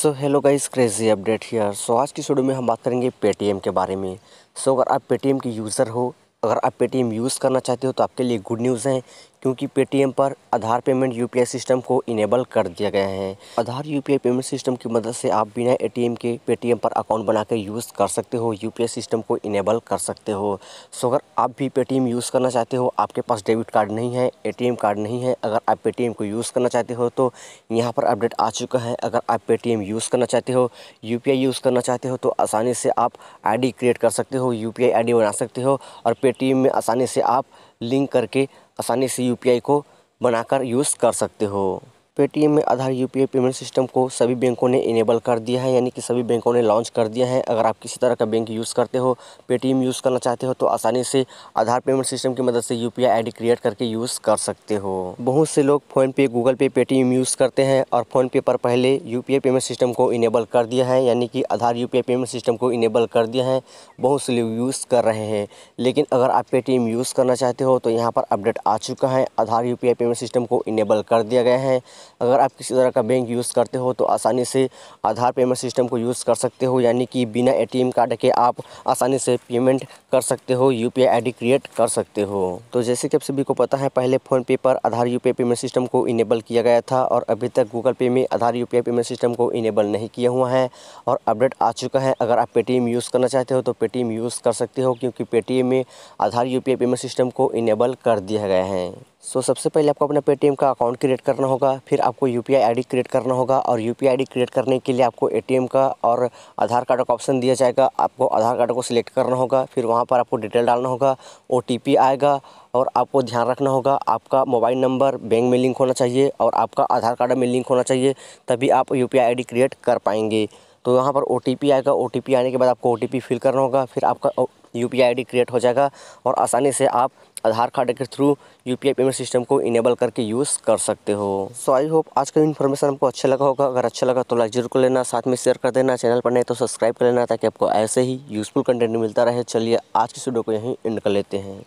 so hello guys crazy update here so आज की video में हम बात करेंगे पेटीएम के बारे में सो so, अगर आप पेटीएम के यूज़र हो अगर आप पेटीएम यूज़ करना चाहते हो तो आपके लिए गुड न्यूज़ है क्योंकि पेटीएम पर आधार पेमेंट यूपीआई सिस्टम को इनेबल कर दिया गया है आधार यूपीआई पेमेंट सिस्टम की मदद से आप बिना एटीएम के पेटीएम पर अकाउंट बनाकर यूज़ कर सकते हो यूपीआई सिस्टम को इनेबल कर सकते हो सो अगर आप भी पेटीएम यूज़ करना चाहते हो आपके पास डेबिट कार्ड नहीं है ए कार्ड नहीं है अगर आप पेटीएम को यूज़ करना चाहते हो तो यहाँ पर अपडेट आ चुका है अगर आप पेटीएम यूज़ करना चाहते हो यू यूज़ करना चाहते हो तो आसानी से आप आई क्रिएट कर सकते हो यू पी बना सकते हो और पेटीएम में आसानी से आप लिंक करके आसानी से यू को बनाकर यूज़ कर सकते हो पेटीएम में आधार यूपीआई पेमेंट सिस्टम को सभी बैंकों ने इनेबल कर दिया है यानी कि सभी बैंकों ने लॉन्च कर दिया है अगर आप किसी तरह का बैंक यूज़ करते हो पेटीएम यूज़ करना चाहते हो तो आसानी से आधार पेमेंट सिस्टम की मदद से यू पी क्रिएट करके यूज़ कर सकते हो बहुत से लोग PhonePe Google Pay Paytm use करते हैं और फ़ोनपे पर पहले यू पेमेंट सिस्टम को इनेबल कर दिया है यानी कि आधार यू पेमेंट सिस्टम को इनेबल कर दिया है बहुत से लोग यूज़ कर रहे हैं लेकिन अगर आप पेटीएम यूज़ करना चाहते हो तो यहाँ पर अपडेट आ चुका है आधार यू पेमेंट सिस्टम को इनेबल कर दिया गया है अगर आप किसी तरह का बैंक यूज़ करते हो तो आसानी से आधार पेमेंट सिस्टम को यूज़ कर सकते हो यानी कि बिना एटीएम कार्ड के आप आसानी से पेमेंट कर सकते हो यूपीआई आईडी क्रिएट कर सकते हो तो जैसे कि आप सभी को पता है पहले फ़ोनपे पर आधार यू पेमेंट सिस्टम को इनेबल किया गया था और अभी तक गूगल पे में आधार यू पेमेंट सिस्टम को इनेबल नहीं किया हुआ है और अपडेट आ चुका है अगर आप पेटीएम यूज़ करना चाहते हो तो पेटीएम यूज़ कर सकते हो क्योंकि पेटीएम में आधार यू पेमेंट सिस्टम को इनेबल कर दिया गया है सो so, सबसे पहले आपको अपना पेटीएम का अकाउंट क्रिएट करना होगा फिर आपको यू पी आई क्रिएट करना होगा और यू पी आई क्रिएट करने के लिए आपको ए का और आधार कार्ड का ऑप्शन दिया जाएगा आपको आधार कार्ड को सिलेक्ट करना होगा फिर वहाँ पर आपको डिटेल डालना होगा ओ आएगा और आपको ध्यान रखना होगा आपका मोबाइल नंबर बैंक में लिंक होना चाहिए और आपका आधार कार्ड में लिंक होना चाहिए तभी आप यू पी क्रिएट कर पाएंगे तो यहाँ पर ओ आएगा ओ आने के बाद आपको ओ फिल करना होगा फिर आपका यू पी क्रिएट हो जाएगा और आसानी से आप आधार कार्ड के थ्रू यू पेमेंट सिस्टम को इनेबल करके यूज़ कर सकते हो सो आई होप आज का इन्फॉर्मेशन आपको अच्छा लगा होगा अगर अच्छा लगा तो लाइक जरूर कर लेना साथ में शेयर कर देना चैनल पर नहीं तो सब्सक्राइब कर लेना ताकि आपको ऐसे ही यूज़फुल कंटेंट मिलता रहे चलिए आज की वीडियो को यहीं एंड कर लेते हैं